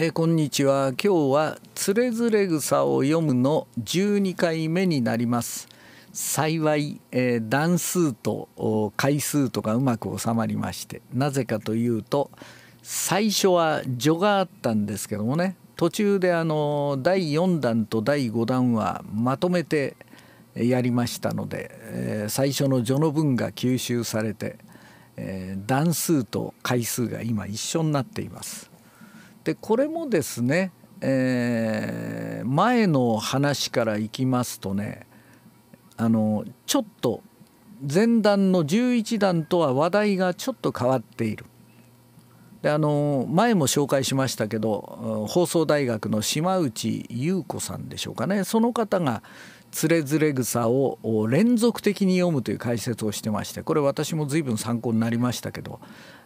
えこんにちは今日は「つれづれ草を読む」の十二回目になります幸い、えー、段数と回数とかうまく収まりましてなぜかというと最初は序があったんですけどもね途中であの第4弾と第5弾はまとめてやりましたので、えー、最初の序の文が吸収されて、え段数と回数が今一緒になっています。でこれもですね、えー、前の話からいきますとねあのちょっと前段の11段とは話題がちょっと変わっている。であの前も紹介しましたけど放送大学の島内優子さんでしょうかねその方が「つれづれ草」を連続的に読むという解説をしてましてこれ私も随分参考になりましたけど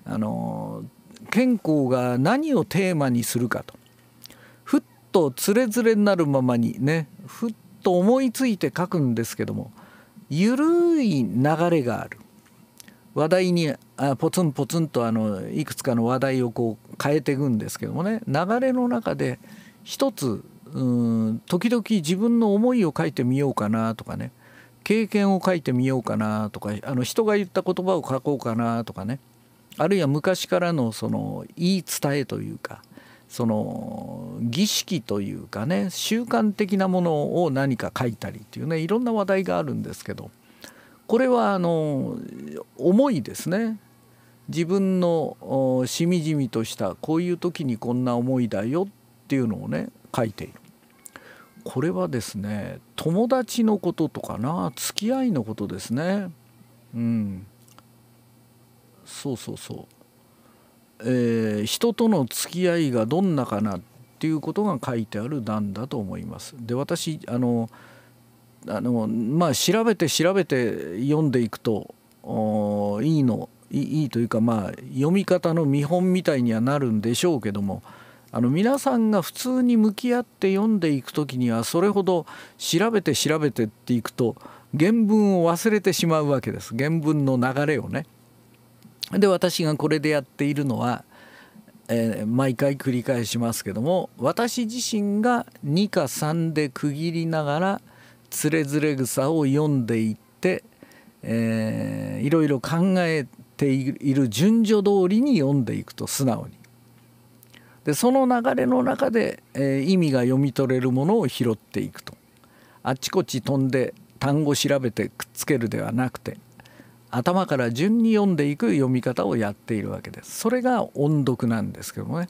あの健康が何をテーマにするかとふっとつれづれになるままにねふっと思いついて書くんですけどもゆるい流れがある話題にあポツンポツンとあのいくつかの話題をこう変えていくんですけどもね流れの中で一つうん時々自分の思いを書いてみようかなとかね経験を書いてみようかなとかあの人が言った言葉を書こうかなとかねあるいは昔からのその言い伝えというかその儀式というかね習慣的なものを何か書いたりというねいろんな話題があるんですけどこれはあの思いですね自分のしみじみとしたこういう時にこんな思いだよっていうのをね書いている。これはですね友達のこととかな付き合いのことですね。うん、そうそうそう、えー、人との付き合いがどんなかなっていうことが書いてある段だと思います。で私あのあのまあ調べて調べて読んでいくといいのいいというかまあ読み方の見本みたいにはなるんでしょうけどもあの皆さんが普通に向き合って読んでいく時にはそれほど調べて調べてっていくと原文を忘れてしまうわけです原文の流れをね。で私がこれでやっているのは、えー、毎回繰り返しますけども私自身が2か3で区切りながらつれづれ草を読んでいって、えー、いろいろ考えている順序通りに読んでいくと素直に。でその流れの中で、えー、意味が読み取れるものを拾っていくとあっちこっち飛んで単語調べてくっつけるではなくて頭から順に読んでいく読み方をやっているわけですそれが音読なんですけどもね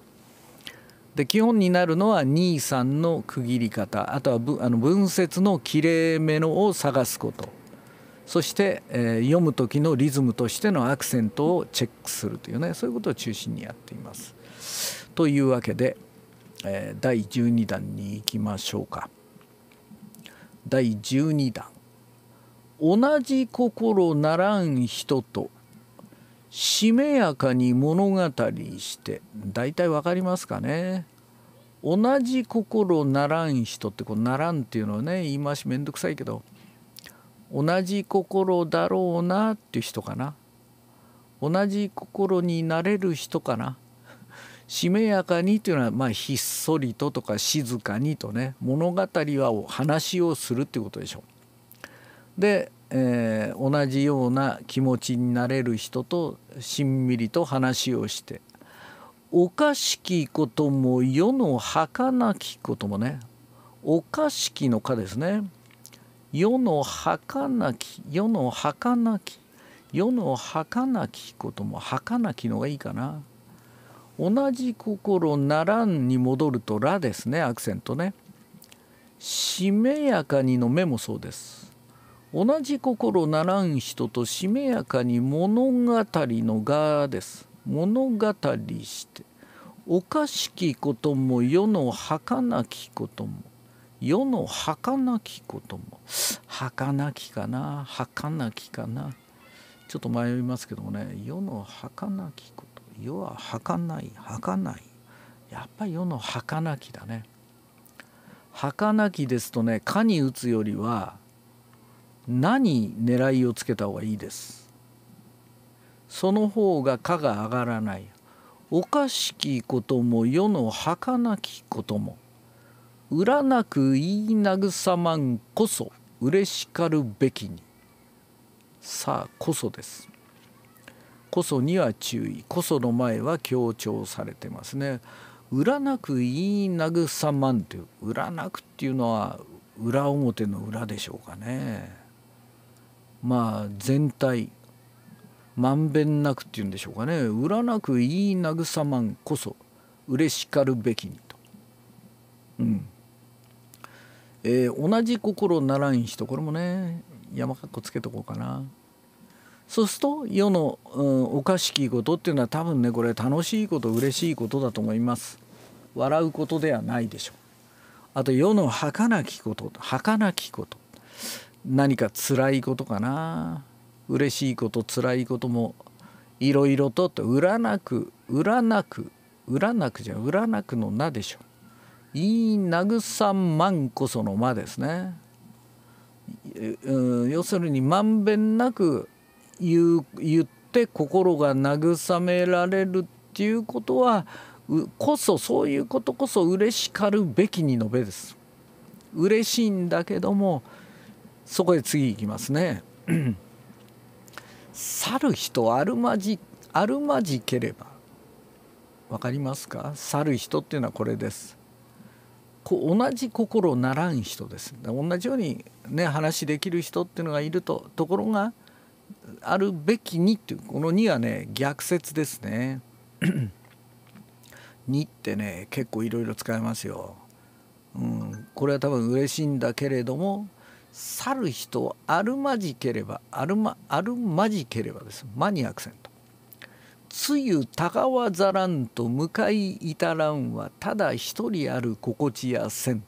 で基本になるのは23の区切り方あとはあの文節のきれいめのを探すことそして、えー、読む時のリズムとしてのアクセントをチェックするというねそういうことを中心にやっています。というわけで、えー、第12弾に行きましょうか。第12弾同じ心ならん人としめやかに物語して大体わかりますかね同じ心ならん人ってこうならんっていうのはね言い回しめんどくさいけど同じ心だろうなっていう人かな同じ心になれる人かなしめやかにというのは、まあ、ひっそりととか静かにとね物語は話をするっていうことでしょう。で、えー、同じような気持ちになれる人としんみりと話をしておかしきことも世のはかなきこともねおかしきのかですね世のはかなき世のはかなき世のはかなきこともはかなきのがいいかな同じ心ならんに戻ると「ら」ですねアクセントねしめやかにの「目もそうです同じ心ならん人としめやかに物語のがです物語しておかしきことも世の儚きことも世の儚きことも儚きかな儚きかなちょっと迷いますけどもね世の儚きこと世は儚い儚いやっぱり世の儚きだね儚きですとね「か」に打つよりは「何狙いをつけた方がいいですその方が価が上がらないおかしきことも世の儚きことも売らなく言い慰まんこそ嬉しかるべきにさあこそですこそには注意こその前は強調されてますね売らなく言い慰まんという売らなくっていうのは裏表の裏でしょうかね。まあ全体まんべんなくっていうんでしょうかね売らなくいい慰まんこそ嬉しかるべきにと。うんえー、同じ心ならん人これもね山かっこつけとこうかな。そうすると世の、うん、おかしきことっていうのは多分ねこれ楽しいこと嬉しいことだと思います。笑うことではないでしょう。あと世の儚きこと儚きこと何か辛いことかな嬉しいこと辛いこともいろいろとと「売らなく売らなく売らなく」じゃ売らなくの「な」でしょ。いい慰まんこその「ま」ですね。要するにまんべんなく言う言って心が慰められるっていうことはこそそういうことこそ嬉しかるべきにのべです。嬉しいんだけどもそこで次いきますね。去る人あるまじあるまじければ分かりますか去る人っていうのはこれです。こう同じ心ならん人です。同じようにね話できる人っていうのがいるとところがあるべきにっていうこのに」はね逆説ですね。に ってね結構いろいろ使いますよ。うん、これは多分嬉しいんだけれども去る人をあるまじければあるまあるまじければですマニアクセント。つゆたがわざらんと向かい至らんはただ一人ある心地やせん。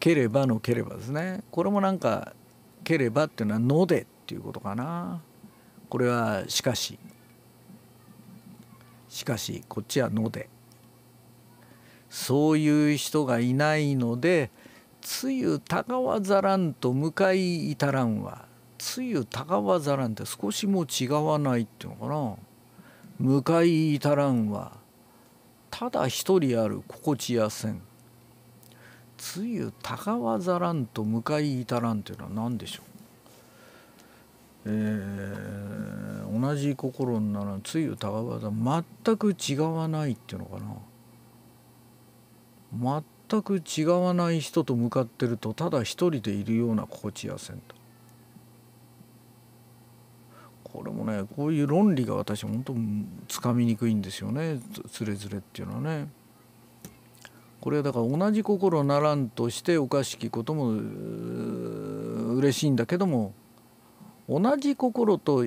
ければのければですねこれもなんかければっていうのはのでっていうことかなこれはしかししかしこっちはのでそういう人がいないのでつゆたがわざらんと向かい至らんはつゆたがわざらんって少しも違わないっていうのかな向かい至らんはただ一人ある心地やせんつゆたがわざらんと向かい至らんっていうのは何でしょうえー、同じ心ならつゆたがわざ全く違わないっていうのかな全く違わない人と向かってるとただ一人でいるような心地やせんとこれもねこういう論理が私本当つかみにくいんですよねつれづれっていうのはね。これはだから同じ心ならんとしておかしきことも嬉しいんだけども同じ心と考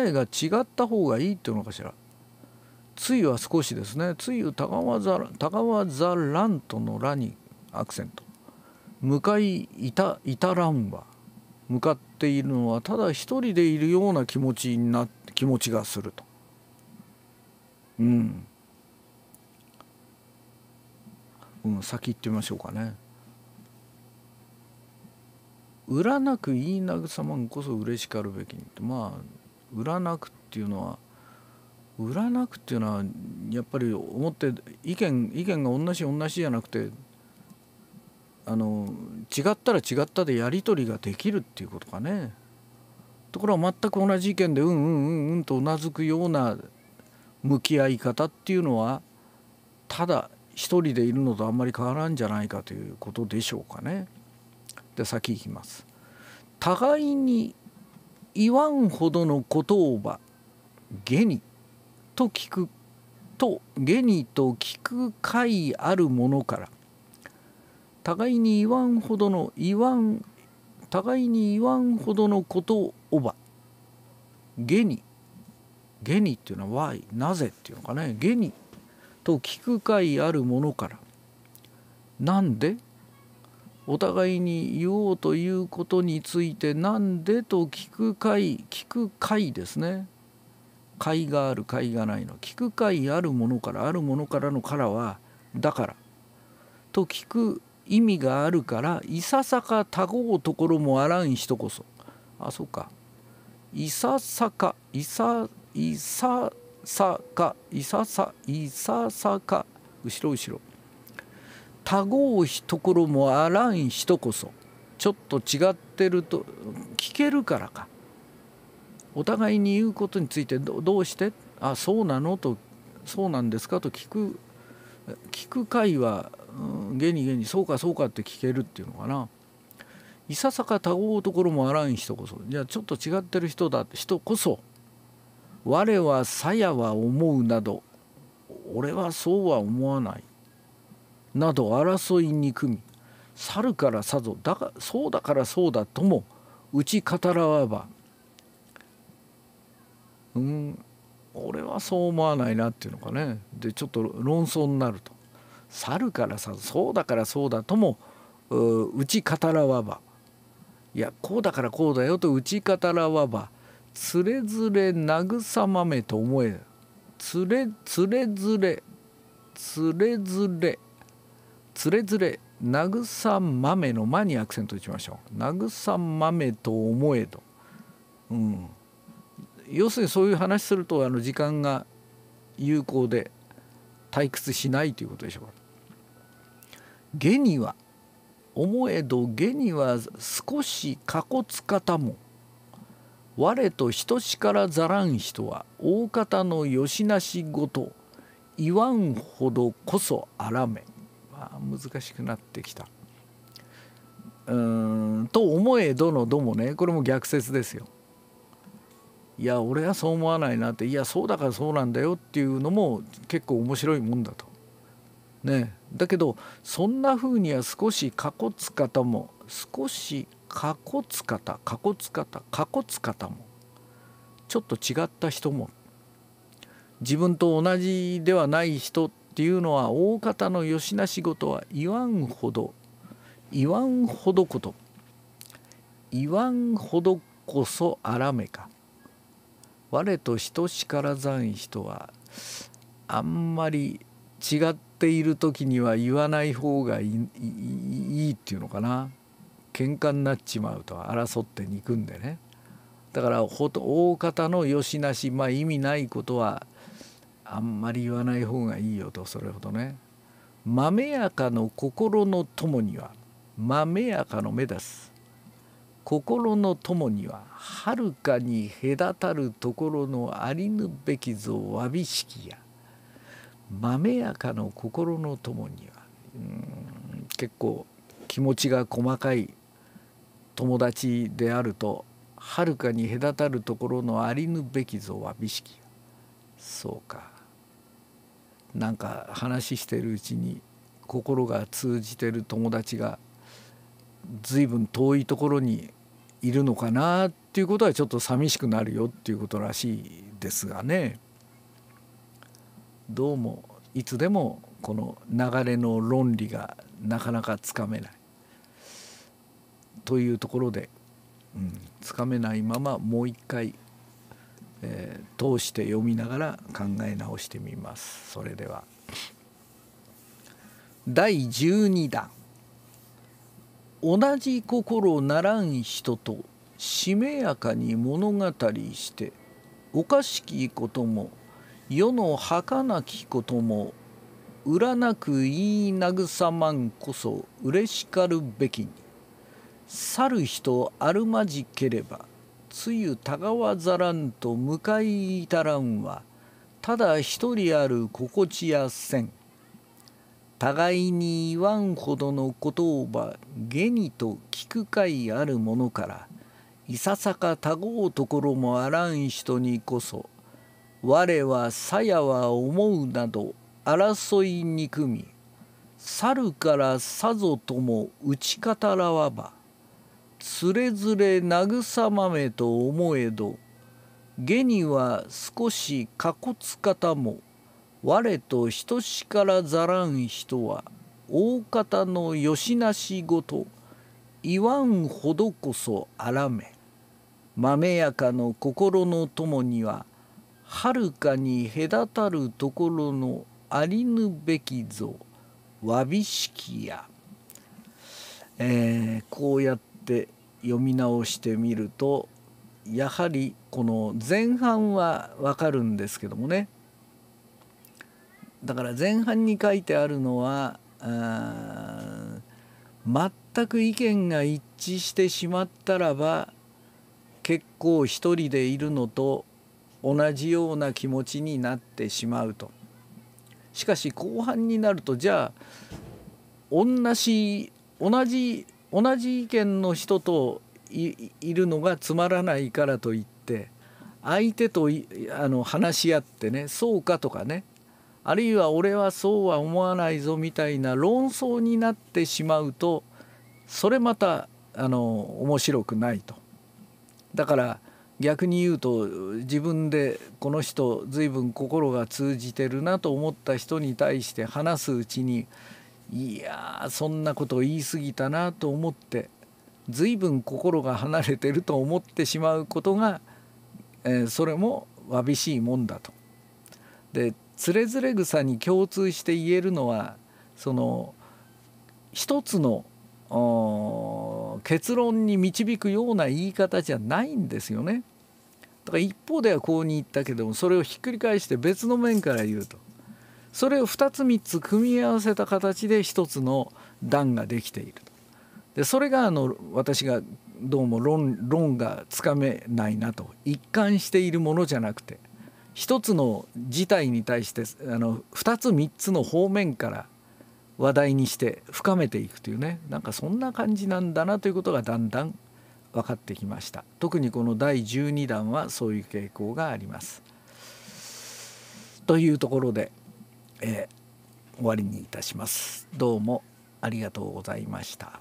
えが違った方がいいっていうのかしら。つゆは少しですねつゆ高輪ざらんとのらにアクセント向かいいたいたらんは向かっているのはただ一人でいるような気持ちにな気持ちがするとうんうん、先行ってみましょうかね。占く言い慰まんこそ嬉しかるべきにまあ占くっていうのは売らなくっていうのはやっぱり思って意見意見が同じ同じじゃなくてあの違ったら違ったでやり取りができるっていうことかね。ところは全く同じ意見でうんうんうんうんとうなずくような向き合い方っていうのはただ一人でいるのとあんまり変わらんじゃないかということでしょうかね。で先行きます。互いに言わんほどの言葉「下に」と聞くと下にと聞く会あるものから互いに言わんほどの言わん互いに言わんほどのことをば下に下にっていうのは Y なぜっていうのかね下にと聞く会あるものからなんでお互いに言おうということについてなんでと聞く会聞く会ですね解がある解がないの聞く解あるものからあるものからのからはだからと聞く意味があるからいささかたごうところもあらん人こそあそうかいささかいさいささかいささいささか後ろ後ろたごうひところもあらん人こそちょっと違ってると聞けるからかお互いに言うことについてどうしてあそうなのとそうなんですかと聞く聞く回は、うん、ゲニゲニそうかそうかって聞けるっていうのかないささかたごうところもあらん人こそじゃあちょっと違ってる人だ人こそ我はさやは思うなど俺はそうは思わないなど争いに組み去るからさぞだがそうだからそうだとも打ち語らわばうん俺はそう思わないなっていうのかねでちょっと論争になると猿からさそうだからそうだともうち語らわばいやこうだからこうだよとうち語らわばつれづれ慰まめと思えつれつれづれつれづれつれづれ慰まめの間にアクセント打ちましょう慰まめと思えとうん要するにそういう話するとあの時間が有効で退屈しないということでしょう。下には思えど下には少し過骨つ方も我と人しからざらん人は大方のよしなしごと言わんほどこそあらめ、まあ、難しくなってきた。うんと思えどのどもねこれも逆説ですよ。いや俺はそう思わないなっていやそうだからそうなんだよっていうのも結構面白いもんだと。ね、だけどそんな風には少しかこつ方も少しかこつ方かこつ方かこつ方もちょっと違った人も自分と同じではない人っていうのは大方のよしな仕事は言わんほど言わんほどこと言わんほどこそあらめか我と等しからざん人はあんまり違っている時には言わない方がいいっていうのかな喧嘩になっちまうと争って憎んでねだから大方のよしなしまあ意味ないことはあんまり言わない方がいいよとそれほどね豆やかの心の友には豆やかの目です心の友にははるかに隔たるところのありぬべきぞわびしきやめやかの心の友にはうん結構気持ちが細かい友達であるとはるかに隔たるところのありぬべきぞわびしきやそうかなんか話してるうちに心が通じてる友達が随分遠いところにいるのかなっていうことはちょっと寂しくなるよっていうことらしいですがねどうもいつでもこの流れの論理がなかなかつかめないというところで、うん、つかめないままもう一回、えー、通して読みながら考え直してみます。それでは第12弾同じ心ならん人としめやかに物語しておかしきことも世の儚きことも売らなく言い慰まんこそ嬉しかるべきに去る人あるまじければつゆたがわざらんと向かい至らんはただ一人ある心地やせん。互いに言わんほどの言葉下にと聞くかいあるものからいささかたごうところもあらん人にこそ我はさやは思うなど争い憎み猿からさぞとも打ち方らわばつれづれ慰まめと思えど下には少しかこつ方も我と等しからざらん人は大方のよしなしごと言わんほどこそあらめ豆やかの心の友にははるかに隔たるところのありぬべきぞわびしきや、えー、こうやって読み直してみるとやはりこの前半はわかるんですけどもねだから前半に書いてあるのは全く意見が一致してしまったらば結構一人でいるのと同じような気持ちになってしまうと。しかし後半になるとじゃあ同じ同じ同じ意見の人といるのがつまらないからといって相手とあの話し合ってねそうかとかねあるいは俺はそうは思わないぞみたいな論争になってしまうとそれまたあの面白くないと。だから逆に言うと自分でこの人随分心が通じてるなと思った人に対して話すうちにいやそんなこと言い過ぎたなと思って随分心が離れてると思ってしまうことが、えー、それもわびしいもんだと。でつれづれ草に共通して言えるのはその一つの結論に導くような言い方じゃないんですよね。だから一方ではこうに言ったけどもそれをひっくり返して別の面から言うとそれを2つ3つ組み合わせた形で一つの段ができているでそれがあの私がどうも論論がつかめないなと一貫しているものじゃなくて一つの事態に対してあの2つ3つの方面から話題にして深めていくというねなんかそんな感じなんだなということがだんだん分かってきました特にこの第12弾はそういう傾向があります。というところで、えー、終わりにいたします。どうもありがとうございました。